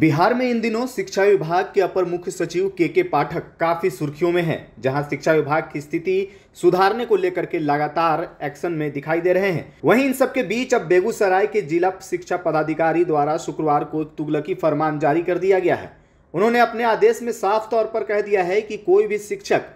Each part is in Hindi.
बिहार में इन दिनों शिक्षा विभाग के अपर मुख्य सचिव के के पाठक काफ़ी सुर्खियों में हैं जहां शिक्षा विभाग की स्थिति सुधारने को लेकर के लगातार एक्शन में दिखाई दे रहे हैं वहीं इन सबके बीच अब बेगूसराय के जिला शिक्षा पदाधिकारी द्वारा शुक्रवार को तुगलकी फरमान जारी कर दिया गया है उन्होंने अपने आदेश में साफ तौर पर कह दिया है कि कोई भी शिक्षक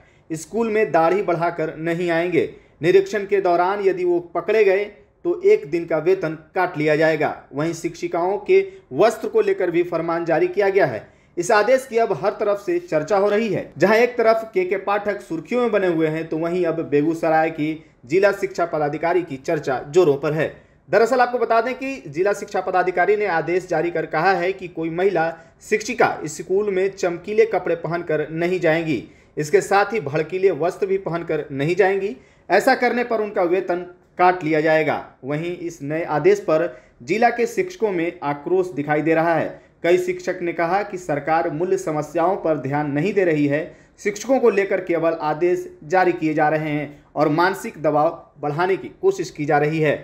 स्कूल में दाढ़ी बढ़ाकर नहीं आएंगे निरीक्षण के दौरान यदि वो पकड़े गए तो एक दिन का वेतन काट लिया जाएगा वहीं शिक्षिकाओं के वस्त्र को लेकर भी फरमान जारी किया गया है इस आदेश की अब हर तरफ से चर्चा हो रही है जहां एक तरफ के के पाठक सुर्खियों में बने हुए हैं तो वहीं अब बेगूसराय की जिला शिक्षा पदाधिकारी की चर्चा जोरों पर है दरअसल आपको बता दें कि जिला शिक्षा पदाधिकारी ने आदेश जारी कर कहा है कि कोई महिला शिक्षिका स्कूल में चमकीले कपड़े पहनकर नहीं जाएंगी इसके साथ ही भड़कीले वस्त्र भी पहनकर नहीं जाएंगी ऐसा करने पर उनका वेतन काट लिया जाएगा वहीं इस नए आदेश पर जिला के शिक्षकों में आक्रोश दिखाई दे रहा है कई शिक्षक ने कहा कि सरकार मूल्य समस्याओं पर ध्यान नहीं दे रही है शिक्षकों को लेकर केवल आदेश जारी किए जा रहे हैं और मानसिक दबाव बढ़ाने की कोशिश की जा रही है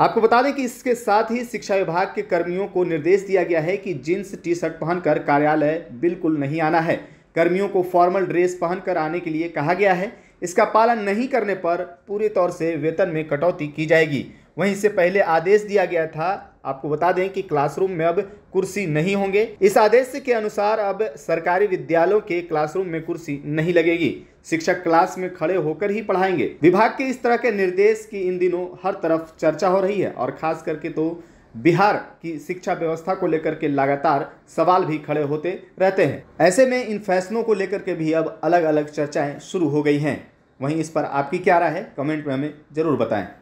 आपको बता दें कि इसके साथ ही शिक्षा विभाग के कर्मियों को निर्देश दिया गया है कि जींस टी शर्ट पहनकर कार्यालय बिल्कुल नहीं आना है कर्मियों को फॉर्मल ड्रेस पहनकर आने के लिए कहा गया है इसका पालन नहीं करने पर पूरे तौर से वेतन में कटौती की जाएगी वहीं से पहले आदेश दिया गया था आपको बता दें कि क्लासरूम में अब कुर्सी नहीं होंगे इस आदेश के अनुसार अब सरकारी विद्यालयों के क्लासरूम में कुर्सी नहीं लगेगी शिक्षक क्लास में खड़े होकर ही पढ़ाएंगे विभाग के इस तरह के निर्देश की इन दिनों हर तरफ चर्चा हो रही है और खास करके तो बिहार की शिक्षा व्यवस्था को लेकर के लगातार सवाल भी खड़े होते रहते हैं ऐसे में इन फैसलों को लेकर के भी अब अलग अलग चर्चाएं शुरू हो गई हैं वहीं इस पर आपकी क्या राय है कमेंट में हमें ज़रूर बताएं